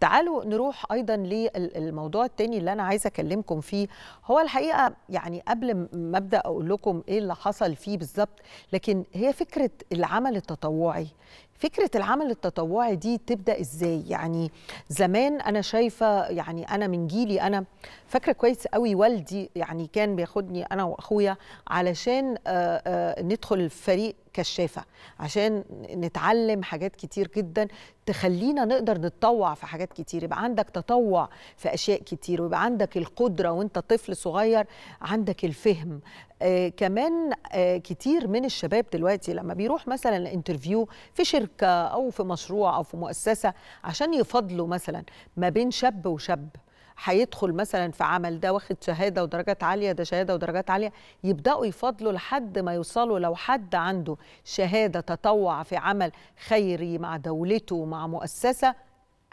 تعالوا نروح ايضا للموضوع الثاني اللي انا عايزه اكلمكم فيه هو الحقيقه يعني قبل ما ابدا اقول لكم ايه اللي حصل فيه بالظبط لكن هي فكره العمل التطوعي فكرة العمل التطوعي دي تبدأ إزاي؟ يعني زمان أنا شايفة يعني أنا من جيلي أنا فاكرة كويس قوي والدي يعني كان بياخدني أنا وأخويا علشان آه، آه، ندخل فريق كشافه عشان نتعلم حاجات كتير جدا تخلينا نقدر نتطوع في حاجات كتير يبقى عندك تطوع في اشياء كتير ويبقى عندك القدره وانت طفل صغير عندك الفهم آه كمان آه كتير من الشباب دلوقتي لما بيروح مثلا انترفيو في شركه او في مشروع او في مؤسسه عشان يفضلوا مثلا ما بين شاب وشاب هيدخل مثلا في عمل ده واخد شهاده ودرجات عاليه ده شهاده ودرجات عاليه يبداوا يفضلوا لحد ما يوصلوا لو حد عنده شهاده تطوع في عمل خيري مع دولته مع مؤسسه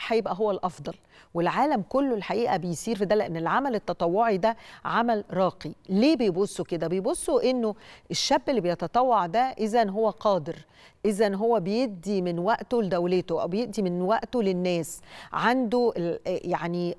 هيبقى هو الافضل والعالم كله الحقيقه بيسير في ده لان العمل التطوعي ده عمل راقي ليه بيبصوا كده بيبصوا انه الشاب اللي بيتطوع ده اذا هو قادر اذا هو بيدي من وقته لدولته او بيدي من وقته للناس عنده يعني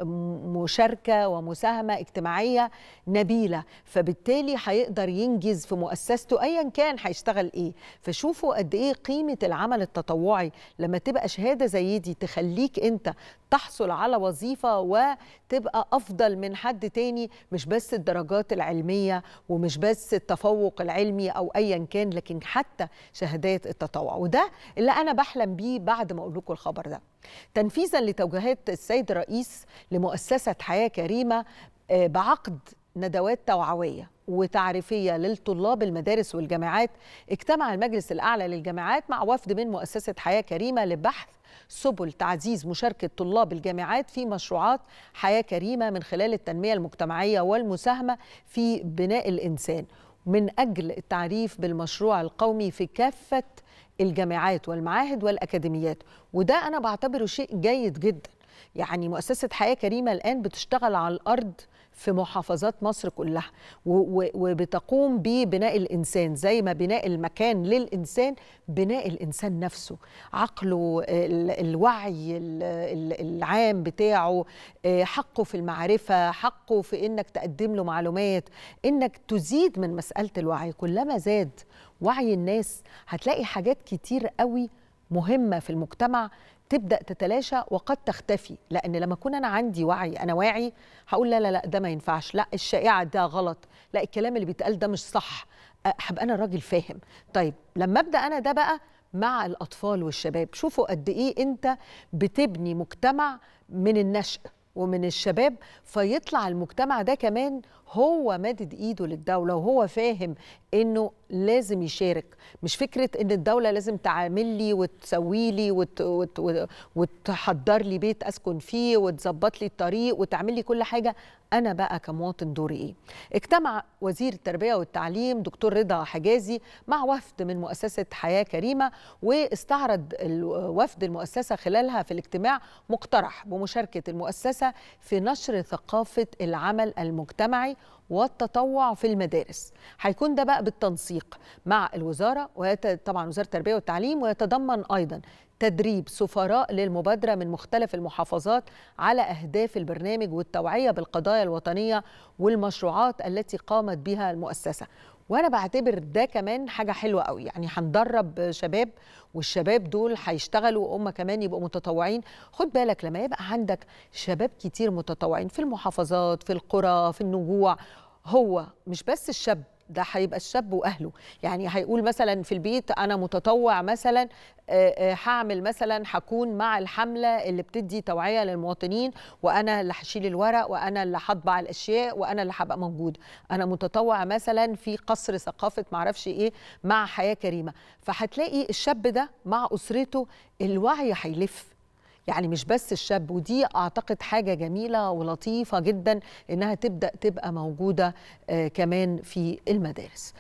مشاركه ومساهمه اجتماعيه نبيله فبالتالي هيقدر ينجز في مؤسسته ايا كان هيشتغل ايه فشوفوا قد ايه قيمه العمل التطوعي لما تبقى شهاده زي دي تخليك انت تحصل على وظيفه وتبقى افضل من حد تاني مش بس الدرجات العلميه ومش بس التفوق العلمي او ايا كان لكن حتى شهادات التطوع وده اللي انا بحلم بيه بعد ما اقول لكم الخبر ده تنفيذا لتوجيهات السيد الرئيس لمؤسسه حياه كريمه آه، بعقد ندوات توعويه وتعريفيه للطلاب المدارس والجامعات اجتمع المجلس الاعلى للجامعات مع وفد من مؤسسه حياه كريمه لبحث سبل تعزيز مشاركه طلاب الجامعات في مشروعات حياه كريمه من خلال التنميه المجتمعيه والمساهمه في بناء الانسان من اجل التعريف بالمشروع القومي في كافه الجامعات والمعاهد والاكاديميات وده انا بعتبره شيء جيد جدا يعني مؤسسه حياه كريمه الان بتشتغل على الارض في محافظات مصر كلها وبتقوم ببناء الانسان زي ما بناء المكان للانسان بناء الانسان نفسه عقله الوعي العام بتاعه آه، حقه في المعرفه حقه في انك تقدم له معلومات انك تزيد من مساله الوعي كلما زاد وعي الناس هتلاقي حاجات كتير قوي مهمه في المجتمع تبدا تتلاشى وقد تختفي لان لما اكون انا عندي وعي انا واعي هقول لا لا لا ده ما ينفعش لا الشائعه ده غلط لا الكلام اللي بيتقال ده مش صح هبقى انا راجل فاهم طيب لما ابدا انا ده بقى مع الاطفال والشباب شوفوا قد ايه انت بتبني مجتمع من النشأ ومن الشباب فيطلع المجتمع ده كمان هو مادد ايده للدوله وهو فاهم انه لازم يشارك مش فكره ان الدوله لازم تعامل لي وتسوي لي وت... وت... وتحضر لي بيت اسكن فيه وتظبط لي الطريق وتعمل لي كل حاجه انا بقى كمواطن دوري ايه اجتمع وزير التربيه والتعليم دكتور رضا حجازي مع وفد من مؤسسه حياه كريمه واستعرض وفد المؤسسه خلالها في الاجتماع مقترح بمشاركه المؤسسه في نشر ثقافة العمل المجتمعي والتطوع في المدارس هيكون ده بقى بالتنسيق مع الوزارة وطبعا وزارة التربية والتعليم ويتضمن أيضا تدريب سفراء للمبادرة من مختلف المحافظات على أهداف البرنامج والتوعية بالقضايا الوطنية والمشروعات التي قامت بها المؤسسة وانا بعتبر ده كمان حاجه حلوه قوي يعني هندرب شباب والشباب دول هيشتغلوا وهم كمان يبقوا متطوعين خد بالك لما يبقى عندك شباب كتير متطوعين في المحافظات في القرى في النجوع هو مش بس الشاب ده هيبقى الشاب واهله يعني هيقول مثلا في البيت انا متطوع مثلا هعمل مثلا هكون مع الحمله اللي بتدي توعيه للمواطنين وانا اللي هشيل الورق وانا اللي هطبع الاشياء وانا اللي هبقى موجود انا متطوع مثلا في قصر ثقافه معرفش ايه مع حياه كريمه فهتلاقي الشاب ده مع اسرته الوعي هيلف يعني مش بس الشاب ودي اعتقد حاجه جميله ولطيفه جدا انها تبدا تبقى موجوده آه، كمان في المدارس